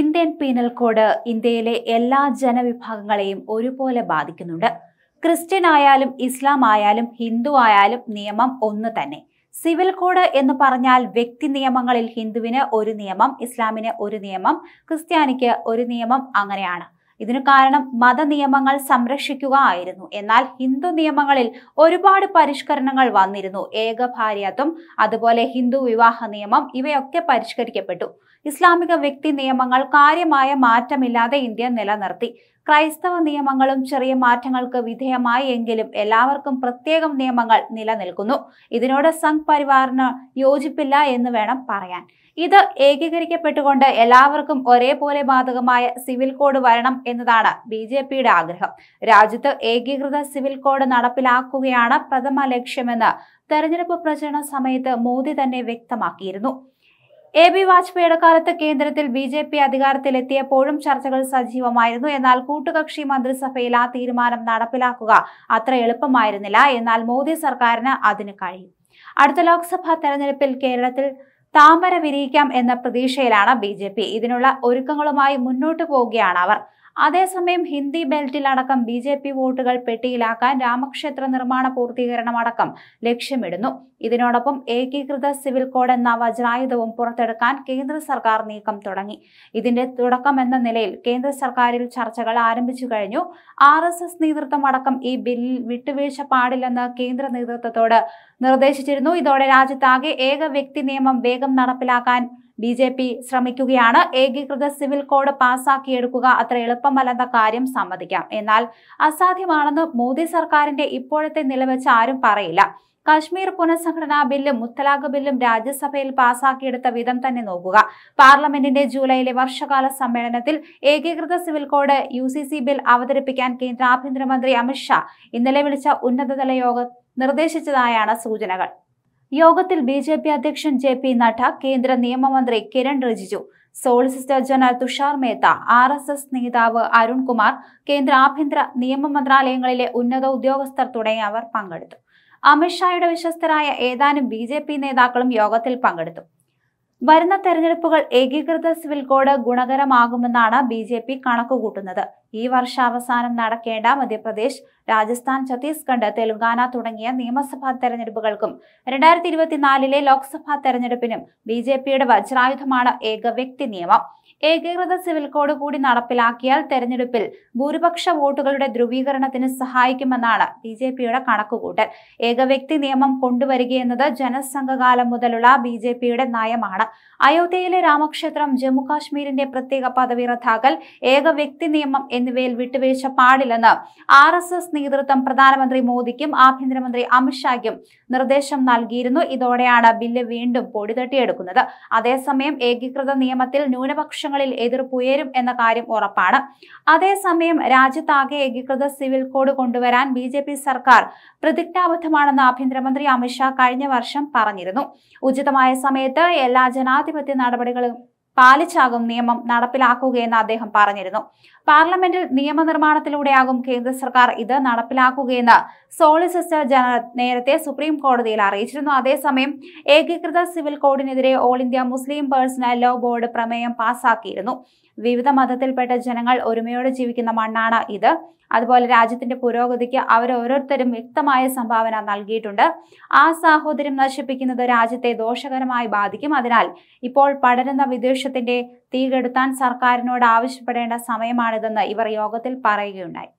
Indian penal code ഇന്ത്യയിലെ എല്ലാ ജനവിഭാഗങ്ങളെയും ഒരുപോലെ ബാധിക്കുന്നുണ്ട് ക്രിസ്ത്യൻ ആയാലും ഇസ്ലാം ആയാലും ഹിന്ദു ആയാലും നിയമം ഒന്ന് തന്നെ സിവിൽ കോഡ് എന്ന് പറഞ്ഞാൽ വ്യക്തി നിയമങ്ങളിൽ ഹിന്ദുവിന് ഒരു നിയമം ഇസ്ലാമിന് ഒരു നിയമം ക്രിസ്ത്യാനിക്ക് ഒരു നിയമം അങ്ങനെയാണ് ഇതിനു കാരണം മതനിയമങ്ങൾ സംരക്ഷിക്കുക ആയിരുന്നു എന്നാൽ ഹിന്ദു നിയമങ്ങളിൽ ഒരുപാട് പരിഷ്കരണങ്ങൾ വന്നിരുന്നു ഏകഭാര്യത്വം അതുപോലെ ഹിന്ദു വിവാഹ നിയമം ഇവയൊക്കെ പരിഷ്കരിക്കപ്പെട്ടു ഇസ്ലാമിക വ്യക്തി നിയമങ്ങൾ കാര്യമായ മാറ്റമില്ലാതെ ഇന്ത്യ നിലനിർത്തി ക്രൈസ്തവ നിയമങ്ങളും ചെറിയ മാറ്റങ്ങൾക്ക് വിധേയമായി എങ്കിലും എല്ലാവർക്കും പ്രത്യേകം നിയമങ്ങൾ നിലനിൽക്കുന്നു ഇതിനോട് സംഘ് പരിവാറിന് യോജിപ്പില്ല എന്ന് വേണം പറയാൻ ഇത് ഏകീകരിക്കപ്പെട്ടുകൊണ്ട് എല്ലാവർക്കും ഒരേപോലെ ബാധകമായ സിവിൽ കോഡ് വരണം എന്നതാണ് ബി ജെ പിയുടെ ആഗ്രഹം രാജ്യത്ത് ഏകീകൃത സിവിൽ കോഡ് നടപ്പിലാക്കുകയാണ് പ്രഥമ ലക്ഷ്യമെന്ന് തെരഞ്ഞെടുപ്പ് പ്രചരണ സമയത്ത് മോദി തന്നെ വ്യക്തമാക്കിയിരുന്നു എ ബി വാജ്പേയിയുടെ കാലത്ത് കേന്ദ്രത്തിൽ ബി ജെ പി അധികാരത്തിലെത്തിയപ്പോഴും ചർച്ചകൾ സജീവമായിരുന്നു എന്നാൽ കൂട്ടുകക്ഷി മന്ത്രിസഭയിൽ ആ തീരുമാനം നടപ്പിലാക്കുക അത്ര എളുപ്പമായിരുന്നില്ല എന്നാൽ മോദി സർക്കാരിന് അതിന് കഴിയും അടുത്ത ലോക്സഭാ തെരഞ്ഞെടുപ്പിൽ കേരളത്തിൽ താമര വിരിയിക്കാം എന്ന പ്രതീക്ഷയിലാണ് ബി ഇതിനുള്ള ഒരുക്കങ്ങളുമായി മുന്നോട്ടു പോവുകയാണ് അവർ അതേസമയം ഹിന്ദി ബെൽറ്റിലടക്കം ബി ജെ പി വോട്ടുകൾ പെട്ടിയിലാക്കാൻ രാമക്ഷേത്ര നിർമ്മാണ പൂർത്തീകരണമടക്കം ലക്ഷ്യമിടുന്നു ഇതിനോടൊപ്പം ഏകീകൃത സിവിൽ കോഡ് എന്ന വജ്രായുധവും പുറത്തെടുക്കാൻ കേന്ദ്ര സർക്കാർ നീക്കം തുടങ്ങി ഇതിന്റെ തുടക്കം എന്ന നിലയിൽ കേന്ദ്ര സർക്കാരിൽ ചർച്ചകൾ ആരംഭിച്ചു കഴിഞ്ഞു ആർ എസ് എസ് നേതൃത്വം അടക്കം ഈ ബില്ലിൽ വിട്ടുവീഴ്ച പാടില്ലെന്ന് കേന്ദ്ര നേതൃത്വത്തോട് നിർദ്ദേശിച്ചിരുന്നു ഇതോടെ രാജ്യത്താകെ ഏക വ്യക്തി നിയമം വേഗം നടപ്പിലാക്കാൻ ബി ജെ പി ശ്രമിക്കുകയാണ് ഏകീകൃത സിവിൽ കോഡ് പാസ്സാക്കിയെടുക്കുക അത്ര എളുപ്പമല്ലെന്ന കാര്യം സമ്മതിക്കാം എന്നാൽ അസാധ്യമാണെന്ന് മോദി സർക്കാരിന്റെ ഇപ്പോഴത്തെ നിലവെച്ച് ആരും പറയില്ല കശ്മീർ പുനഃസംഘടനാ ബില്ലും മുത്തലാഖ് ബില്ലും രാജ്യസഭയിൽ പാസാക്കിയെടുത്ത വിധം തന്നെ നോക്കുക പാർലമെന്റിന്റെ ജൂലൈയിലെ വർഷകാല സമ്മേളനത്തിൽ ഏകീകൃത സിവിൽ കോഡ് യു ബിൽ അവതരിപ്പിക്കാൻ കേന്ദ്ര ആഭ്യന്തരമന്ത്രി അമിത്ഷാ ഇന്നലെ വിളിച്ച ഉന്നതതല യോഗം നിർദ്ദേശിച്ചതായാണ് സൂചനകൾ യോഗത്തിൽ ബി ജെ പി അധ്യക്ഷൻ ജെ പി നഡ്ഡ കേന്ദ്ര നിയമമന്ത്രി Kiran Rijiju solicitor general Tushar Mehta R S S നേതാവ് അരുൺകുമാർ കേന്ദ്ര ആഭ്യന്തര നിയമ മന്ത്രാലയങ്ങളിലെ ഉന്നത ഉദ്യോഗസ്ഥർ തുടങ്ങിയവർ പങ്കെടുത്തു അമിത്ഷായുടെ വിശ്വസ്തരായ ഏതാനും ബി നേതാക്കളും യോഗത്തിൽ പങ്കെടുത്തു വരുന്ന തെരഞ്ഞെടുപ്പുകൾ ഏകീകൃത സിവിൽ കോഡ് ഗുണകരമാകുമെന്നാണ് ബി ജെ പി കണക്കുകൂട്ടുന്നത് ഈ വർഷാവസാനം നടക്കേണ്ട മധ്യപ്രദേശ് രാജസ്ഥാൻ ഛത്തീസ്ഗഡ് തെലുങ്കാന തുടങ്ങിയ നിയമസഭാ തെരഞ്ഞെടുപ്പുകൾക്കും രണ്ടായിരത്തി ഇരുപത്തിനാലിലെ ലോക്സഭാ തെരഞ്ഞെടുപ്പിനും ബി ജെ പിയുടെ വജ്രായുധമാണ് ഏക വ്യക്തി നിയമം ഏകീകൃത സിവിൽ കോഡ് കൂടി നടപ്പിലാക്കിയാൽ തെരഞ്ഞെടുപ്പിൽ ഭൂരിപക്ഷ വോട്ടുകളുടെ ധ്രുവീകരണത്തിന് സഹായിക്കുമെന്നാണ് ബി ജെ പിയുടെ കണക്കുകൂട്ടൽ ഏകവ്യക്തി നിയമം കൊണ്ടുവരികയെന്നത് ജനസംഘകാലം മുതലുള്ള ബി ജെ പിയുടെ നയമാണ് അയോധ്യയിലെ രാമക്ഷേത്രം ജമ്മുകാശ്മീരിന്റെ പ്രത്യേക പദവി റദ്ദാക്കൽ ഏകവ്യക്തി നിയമം എന്നിവയിൽ വിട്ടുവീഴ്ച പാടില്ലെന്ന് ആർ എസ് എസ് നേതൃത്വം പ്രധാനമന്ത്രി മോദിക്കും ആഭ്യന്തരമന്ത്രി അമിത്ഷായ്ക്കും നിർദ്ദേശം നൽകിയിരുന്നു ഇതോടെയാണ് ബില്ല് വീണ്ടും പൊടിതട്ടിയെടുക്കുന്നത് അതേസമയം ഏകീകൃത നിയമത്തിൽ ന്യൂനപക്ഷ വർഷങ്ങളിൽ എതിർപ്പുയരും എന്ന കാര്യം ഉറപ്പാണ് അതേസമയം രാജ്യത്താകെ ഏകീകൃത സിവിൽ കോഡ് കൊണ്ടുവരാൻ ബി ജെ പി സർക്കാർ പ്രതിജ്ഞാബദ്ധമാണെന്ന് ആഭ്യന്തരമന്ത്രി അമിത്ഷാ കഴിഞ്ഞ വർഷം പറഞ്ഞിരുന്നു ഉചിതമായ സമയത്ത് എല്ലാ ജനാധിപത്യ നടപടികളും പാലിച്ചാകും നിയമം നടപ്പിലാക്കുകയെന്ന് അദ്ദേഹം പറഞ്ഞിരുന്നു പാർലമെന്റിൽ നിയമനിർമ്മാണത്തിലൂടെയാകും കേന്ദ്ര സർക്കാർ ഇത് നടപ്പിലാക്കുകയെന്ന് സോളിസിറ്റർ ജനറൽ നേരത്തെ സുപ്രീം കോടതിയിൽ അറിയിച്ചിരുന്നു അതേസമയം ഏകീകൃത സിവിൽ കോഡിനെതിരെ all India Muslim personal law board പ്രമേയം പാസാക്കിയിരുന്നു വിവിധ മതത്തിൽപ്പെട്ട ജനങ്ങൾ ഒരുമയോടെ ജീവിക്കുന്ന മണ്ണാണ് ഇത് അതുപോലെ രാജ്യത്തിന്റെ പുരോഗതിക്ക് അവരോരോരുത്തരും വ്യക്തമായ സംഭാവന നൽകിയിട്ടുണ്ട് ആ സാഹോദര്യം നശിപ്പിക്കുന്നത് രാജ്യത്തെ ദോഷകരമായി ബാധിക്കും അതിനാൽ ഇപ്പോൾ പടരുന്ന വിദേശ പ്രദേശത്തിന്റെ തീകെടുത്താൻ സർക്കാരിനോട് ആവശ്യപ്പെടേണ്ട സമയമാണിതെന്ന് ഇവർ യോഗത്തിൽ പറയുകയുണ്ടായി